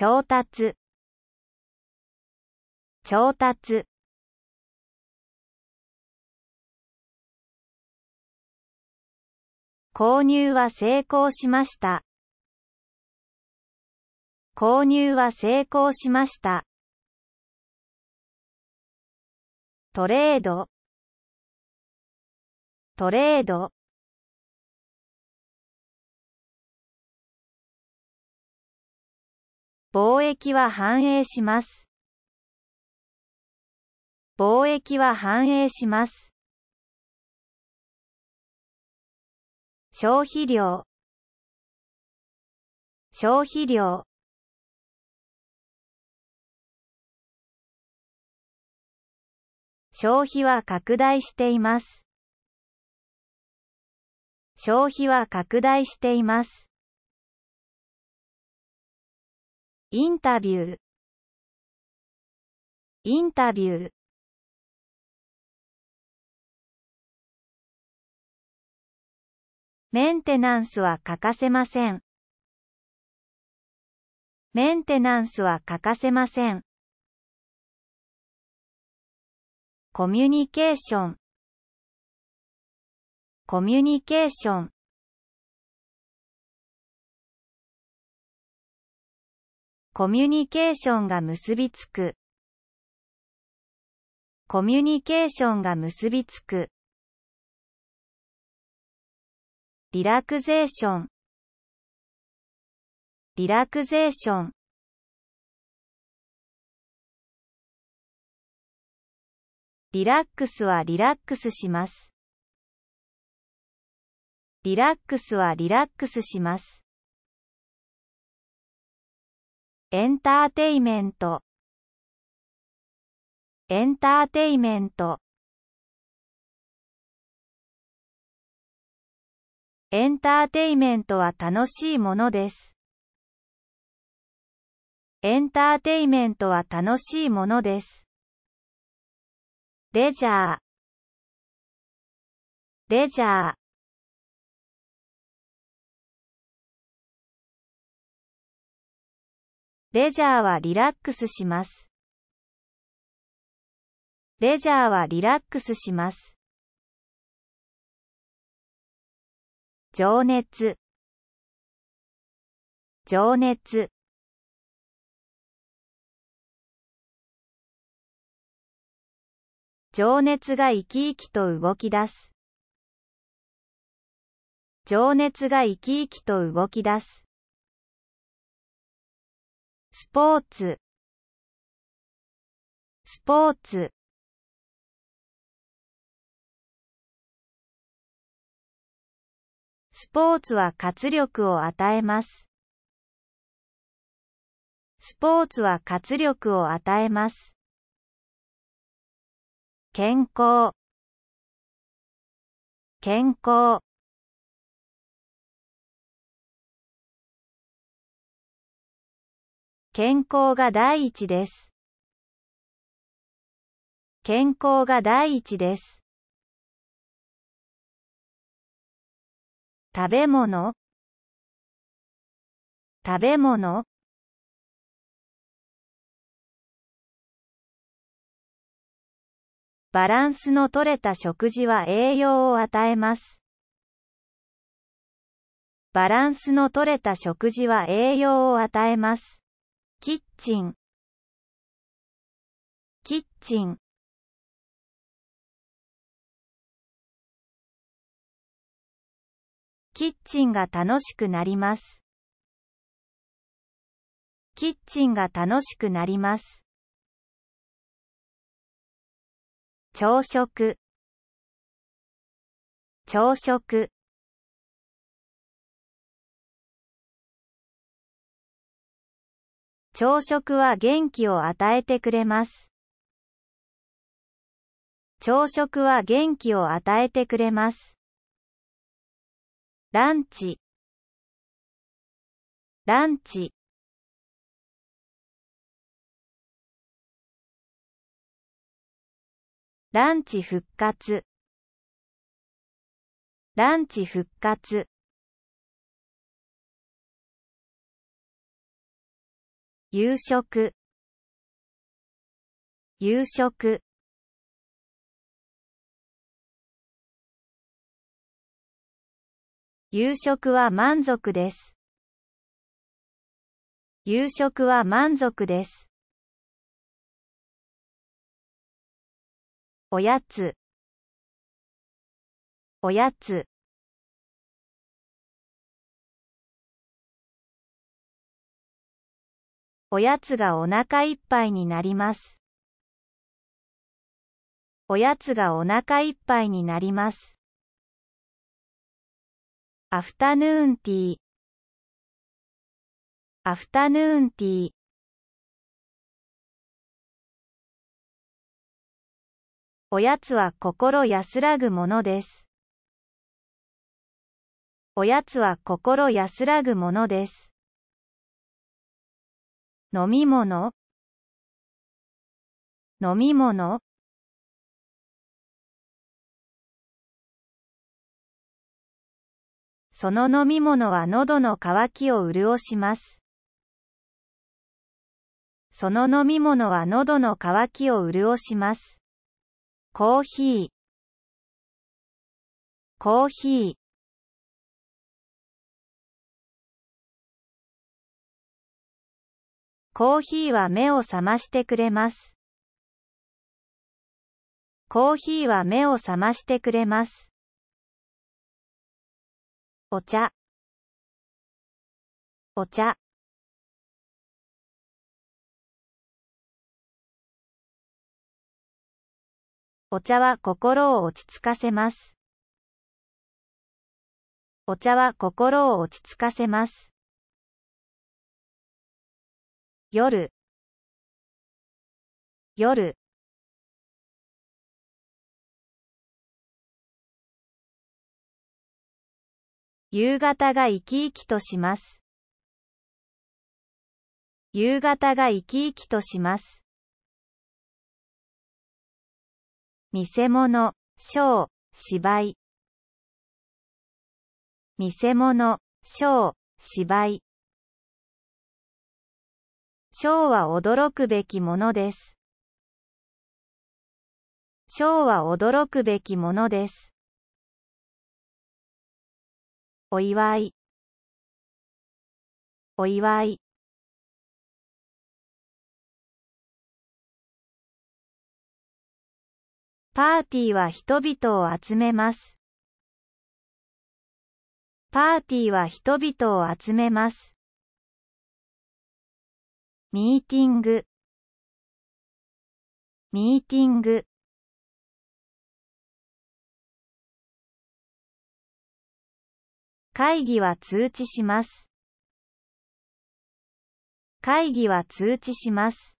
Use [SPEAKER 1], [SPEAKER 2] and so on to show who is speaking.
[SPEAKER 1] 調達調達購入は成功しました。購入は成功しました。トレードトレード貿易は反映します。貿易は反映します。消費量消費量消費は拡大しています。消費は拡大しています。インタビューインタビューメンテナンスは欠かせません。メンテナンスは欠かせません。コミュニケーションコミュニケーションコミュニケーションが結びつく。コミュニケーションが結びつく。リラクゼーション。リラクゼーション。リラックスはリラックスします。リラックスはリラックスします。エンターテイメントエンターテイメントエンターテイメントは楽しいものです。エンターテイメントは楽しいものです。レジャーレジャーレジャーはリラックスします。レジャーはリラックスします。情熱情熱情熱が生き生きと動き出す情熱が生き生きと動き出すスポーツスポーツスポーツは活力を与えます。スポーツは活力を与えます。健康健康健康が第一です。健康が第一です。食べ物食べ物バランスの取れた食事は栄養を与えます。バランスの取れた食事は栄養を与えます。キッチンキッチンキッチンが楽しくなります。キッチンが楽しくなります。朝食朝食朝食は元気を与えてくれます。朝食は元気を与えてくれます。ランチ、ランチ。ランチ復活ランチ復活夕食夕食夕食は満足です。夕食は満足です。おやつおやつおやつがお腹いっぱいになります。おやつがお腹いっぱいになります。アフタヌーンティーアフタヌーンティーおやつは心安らぐものです。おやつは心安らぐものです。飲み物飲み物その飲み物は喉の渇きを潤します。その飲み物は喉の渇きを潤します。コーヒーコーヒーコーヒーは目を覚ましてくれます。コーヒーは目を覚ましてくれます。お茶お茶お茶は心を落ち着かせます。お茶は心を落ち着かせます。夜夜夕方が生き生きとします。夕方が生き生きとします。見せ物、ショー、芝居。見せ物、ショー、芝居。章は驚くべきものです。章は驚くべきものです。お祝い。お祝い。パーティーは人々を集めます。パーティーは人々を集めます。ミーティングミーティング会議は通知します会議は通知します